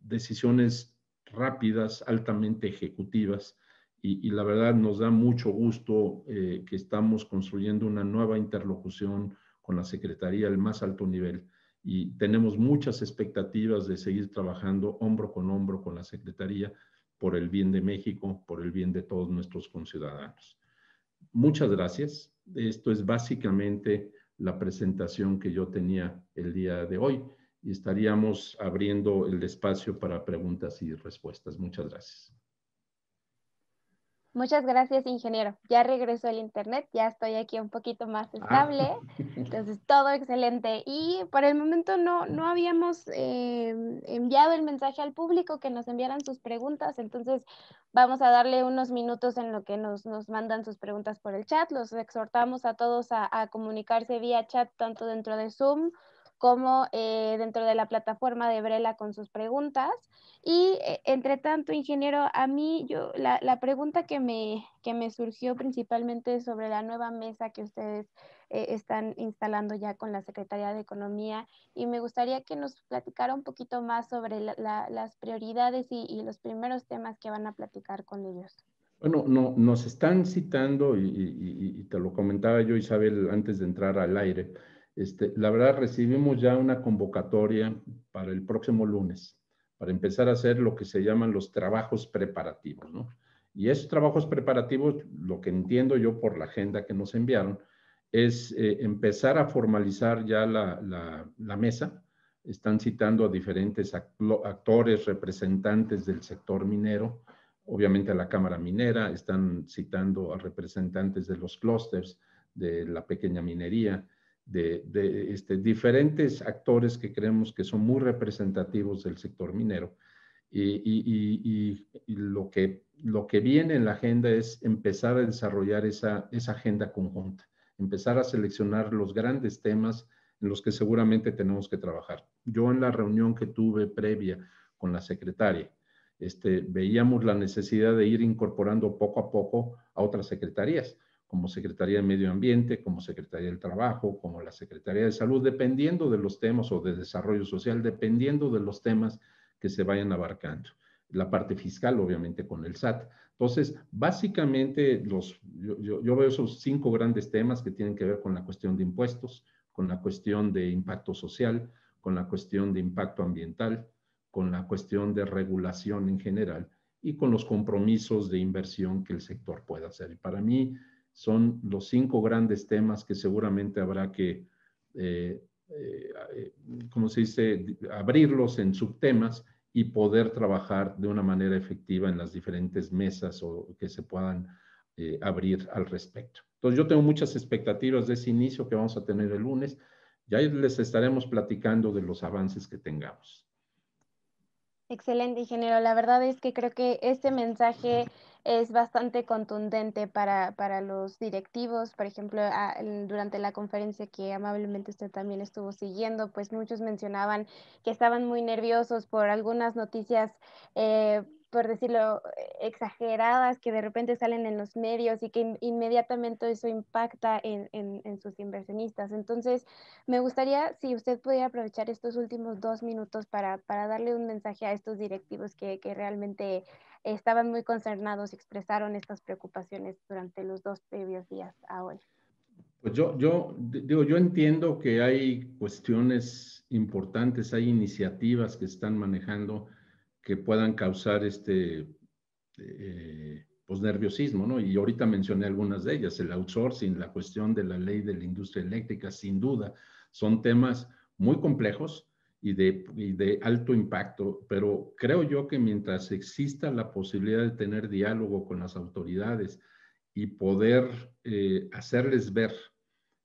decisiones rápidas, altamente ejecutivas. Y, la verdad nos da mucho gusto eh, que estamos construyendo una nueva interlocución con la Secretaría al más alto nivel. Y tenemos muchas expectativas de seguir trabajando hombro con hombro con la Secretaría por el bien de México, por el bien de todos nuestros conciudadanos. Muchas gracias. Esto es básicamente la presentación que yo tenía el día de hoy y estaríamos abriendo el espacio para preguntas y respuestas. Muchas gracias. Muchas gracias, ingeniero. Ya regresó el internet, ya estoy aquí un poquito más ah. estable. [LAUGHS] Entonces, todo excelente. Y por el momento no, no habíamos em, enviado el mensaje al público que nos enviaran sus preguntas. Entonces, vamos a darle unos minutos en lo que nos, mandan sus preguntas por el chat. Los exhortamos a todos a comunicarse vía chat, tanto dentro de Zoom como eh, dentro de la plataforma de Brela con sus preguntas. Y eh, entre tanto, ingeniero, a mí yo, la, la pregunta que me, que me surgió principalmente sobre la nueva mesa que ustedes eh, están instalando ya con la Secretaría de Economía y me gustaría que nos platicara un poquito más sobre la, las prioridades y, los primeros temas que van a platicar con ellos. Bueno, no, nos están citando y, y, y te lo comentaba yo, Isabel, antes de entrar al aire este, la verdad, recibimos ya una convocatoria para el próximo lunes, para empezar a hacer lo que se llaman los trabajos preparativos, ¿no? Y esos trabajos preparativos, lo que entiendo yo por la agenda que nos enviaron, es eh, empezar a formalizar ya la, la, mesa. Están citando a diferentes actores, representantes del sector minero, obviamente a la Cámara Minera, están citando a representantes de los clústeres, de la pequeña minería, de, este, diferentes actores que creemos que son muy representativos del sector minero. Y, y, y, lo, que, lo que viene en la agenda es empezar a desarrollar esa, esa agenda conjunta, empezar a seleccionar los grandes temas en los que seguramente tenemos que trabajar. Yo en la reunión que tuve previa con la secretaria, este, veíamos la necesidad de ir incorporando poco a poco a otras secretarías como Secretaría de Medio Ambiente, como Secretaría del Trabajo, como la Secretaría de Salud, dependiendo de los temas o de desarrollo social, dependiendo de los temas que se vayan abarcando. La parte fiscal, obviamente, con el SAT. Entonces, básicamente, los, yo, yo veo esos cinco grandes temas que tienen que ver con la cuestión de impuestos, con la cuestión de impacto social, con la cuestión de impacto ambiental, con la cuestión de regulación en general y con los compromisos de inversión que el sector pueda hacer. Y para mí, son los cinco grandes temas que seguramente habrá que, eh, eh, eh, como se dice?, abrirlos en subtemas y poder trabajar de una manera efectiva en las diferentes mesas o que se puedan abrir al respecto. Entonces, yo tengo muchas expectativas de ese inicio que vamos a tener el lunes. Ya les estaremos platicando de los avances que tengamos. Excelente, ingeniero. La verdad es que creo que este mensaje es bastante contundente para, para los directivos. Por ejemplo, durante la conferencia que amablemente usted también estuvo siguiendo, pues muchos mencionaban que estaban muy nerviosos por algunas noticias. Eh, por decirlo, e-, exageradas que de repente salen en los medios y que inmediatamente eso impacta en, en, en sus inversionistas. Entonces, me gustaría si usted pudiera aprovechar estos últimos dos minutos para, para darle un mensaje a estos directivos que, que, realmente estaban muy concernados, y expresaron estas preocupaciones durante los dos previos días a hoy. Pues yo, yo digo, yo entiendo que hay cuestiones importantes, hay iniciativas que están manejando que puedan causar este eh, pues nerviosismo, ¿no? Y ahorita mencioné algunas de ellas, el outsourcing, la cuestión de la ley de la industria eléctrica, sin duda, son temas muy complejos y de, alto impacto, pero creo yo que mientras exista la posibilidad de tener diálogo con las autoridades y poder eh, hacerles ver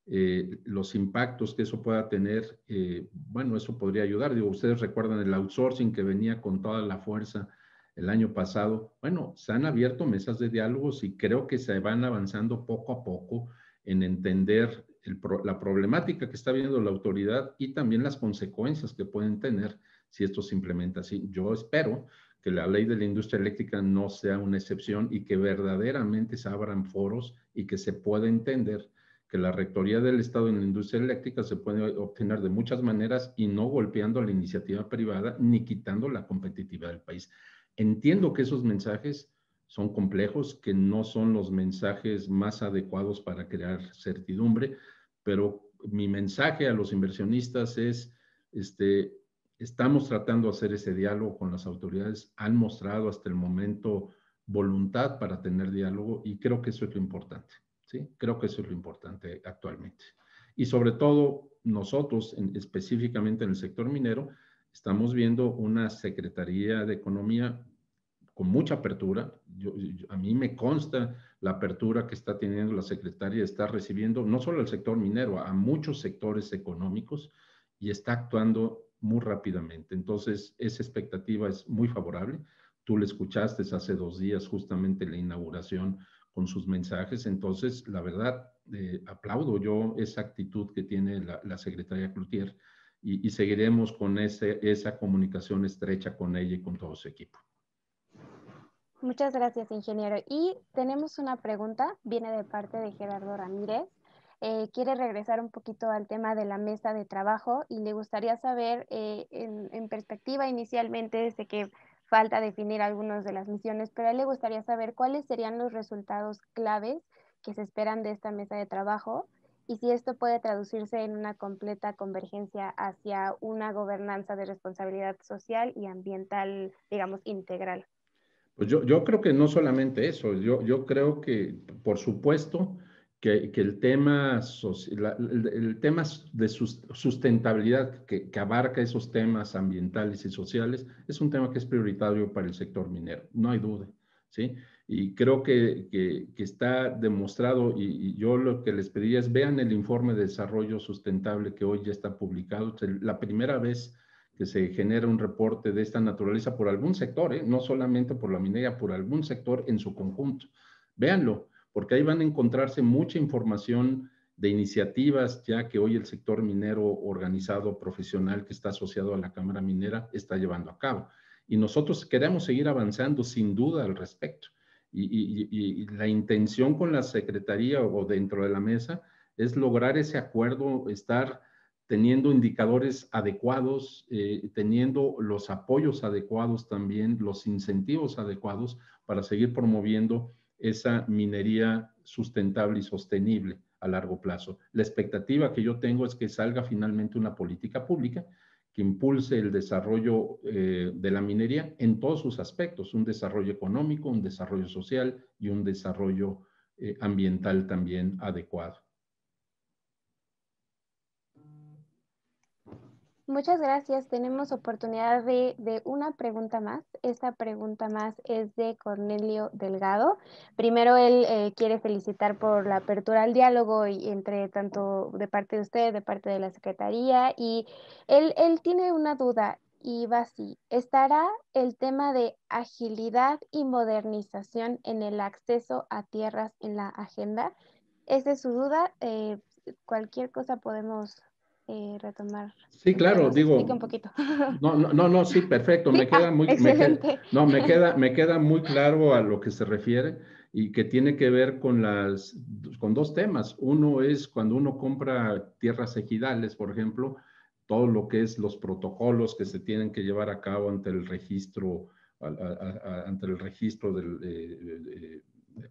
eh, los impactos que eso pueda tener, eh, bueno, eso podría ayudar. Digo, ustedes recuerdan el outsourcing que venía con toda la fuerza el año pasado. Bueno, se han abierto mesas de diálogos y creo que se van avanzando poco a poco en entender la problemática que está viendo la autoridad y también las consecuencias que pueden tener si esto se implementa así. Yo espero que la ley de la industria eléctrica no sea una excepción y que verdaderamente se abran foros y que se pueda entender que la rectoría del Estado en la industria eléctrica se puede obtener de muchas maneras y no golpeando a la iniciativa privada ni quitando la competitividad del país. Entiendo que esos mensajes son complejos, que no son los mensajes más adecuados para crear certidumbre, pero mi mensaje a los inversionistas es, este, estamos tratando de hacer ese diálogo con las autoridades, han mostrado hasta el momento voluntad para tener diálogo y creo que eso es lo importante. Creo que eso es lo importante actualmente. Y sobre todo, nosotros, en, específicamente en el sector minero, estamos viendo una Secretaría de Economía con mucha apertura. a mí me consta la apertura que está teniendo la secretaria, está recibiendo no solo al sector minero, a muchos sectores económicos y está actuando muy rápidamente. Entonces, esa expectativa es muy favorable. Tú le escuchaste hace dos días justamente la inauguración con sus mensajes. Entonces, la verdad, eh, aplaudo yo esa actitud que tiene la, secretaria Cloutier y, seguiremos con ese, esa comunicación estrecha con ella y con todo su equipo. Muchas gracias, ingeniero. Y tenemos una pregunta, viene de parte de Gerardo Ramírez. Eh, quiere regresar un poquito al tema de la mesa de trabajo y le gustaría saber eh, en, en perspectiva inicialmente desde que falta definir algunas de las misiones, pero a él le gustaría saber cuáles serían los resultados claves que se esperan de esta mesa de trabajo y si esto puede traducirse en una completa convergencia hacia una gobernanza de responsabilidad social y ambiental, digamos, integral. Pues yo, creo que no solamente eso, yo, yo creo que, por supuesto, que, el, tema el, tema de sustentabilidad que, abarca esos temas ambientales y sociales es un tema que es prioritario para el sector minero, no hay duda, ¿sí? Y creo que, que está demostrado y, yo lo que les pediría es vean el informe de desarrollo sustentable que hoy ya está publicado, la primera vez que se genera un reporte de esta naturaleza por algún sector, ¿eh? no solamente por la minería, por algún sector en su conjunto. Véanlo, porque ahí van a encontrarse mucha información de iniciativas, ya que hoy el sector minero organizado profesional que está asociado a la Cámara Minera está llevando a cabo. Y nosotros queremos seguir avanzando sin duda al respecto. Y, la intención con la Secretaría o dentro de la mesa es lograr ese acuerdo, estar teniendo indicadores adecuados, eh, teniendo los apoyos adecuados también, los incentivos adecuados para seguir promoviendo esa minería sustentable y sostenible a largo plazo. La expectativa que yo tengo es que salga finalmente una política pública que impulse el desarrollo eh, de la minería en todos sus aspectos, un desarrollo económico, un desarrollo social y un desarrollo eh, ambiental también adecuado. Muchas gracias. Tenemos oportunidad de, una pregunta más. Esta pregunta más es de Cornelio Delgado. Primero, él eh, quiere felicitar por la apertura al diálogo y entre tanto de parte de usted, de parte de la Secretaría. Y él, tiene una duda y va así. ¿Estará el tema de agilidad y modernización en el acceso a tierras en la agenda? Esa es su duda. Eh, cualquier cosa podemos eh, retomar. Sí, claro, digo. Un poquito. [LAUGHS] No, no, no, sí, perfecto. Me queda ah, muy, me no, me queda, me [LAUGHS] queda muy claro a lo que se refiere y que tiene que ver con las, con dos temas. Uno es cuando uno compra tierras ejidales, por ejemplo, todo lo que es los protocolos que se tienen que llevar a cabo ante el registro, ante el registro del eh, eh,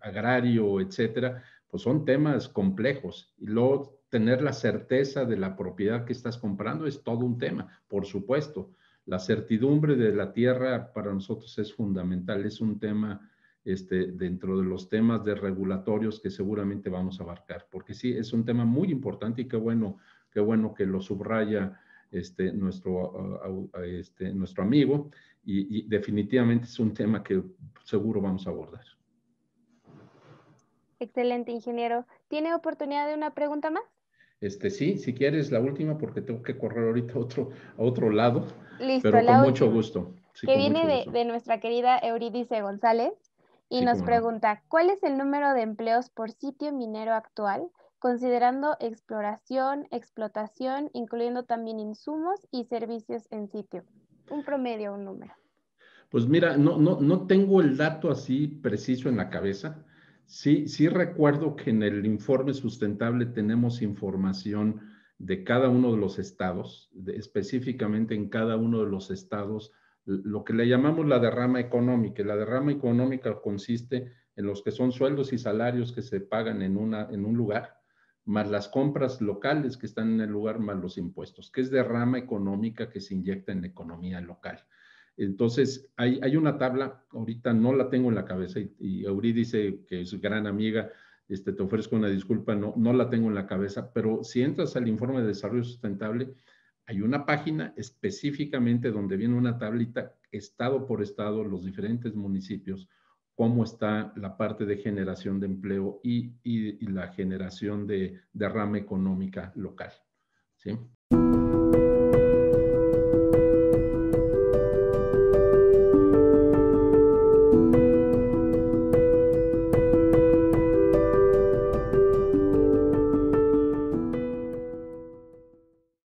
agrario, etcétera, pues son temas complejos. Y luego tener la certeza de la propiedad que estás comprando es todo un tema, por supuesto. La certidumbre de la tierra para nosotros es fundamental, es un tema este, dentro de los temas de regulatorios que seguramente vamos a abarcar, porque sí, es un tema muy importante y qué bueno, qué bueno que lo subraya este, nuestro, este, nuestro amigo y, y definitivamente es un tema que seguro vamos a abordar. Excelente, ingeniero. ¿Tiene oportunidad de una pregunta más? Este, sí, si quieres la última, porque tengo que correr ahorita a otro, a otro lado. Listo, pero con mucho gusto. que viene de, de, nuestra querida Euridice González y nos pregunta: ¿Cuál es el número de empleos por sitio minero actual, considerando exploración, explotación, incluyendo también insumos y servicios en sitio? Un promedio, un número. Pues mira, no, no, no tengo el dato así preciso en la cabeza Sí, sí recuerdo que en el informe sustentable tenemos información de cada uno de los estados, específicamente en cada uno de los estados, lo que le llamamos la derrama económica. La derrama económica consiste en los que son sueldos y salarios que se pagan en, en un lugar, más las compras locales que están en el lugar, más los impuestos, que es derrama económica que se inyecta en la economía local. Entonces, hay, hay, una tabla, ahorita no la tengo en la cabeza, y, y dice que es gran amiga, este, te ofrezco una disculpa, no, no la tengo en la cabeza, pero si entras al informe de desarrollo sustentable, hay una página específicamente donde viene una tablita, estado por estado, los diferentes municipios, cómo está la parte de generación de empleo y, la generación de derrama económica local. ¿sí?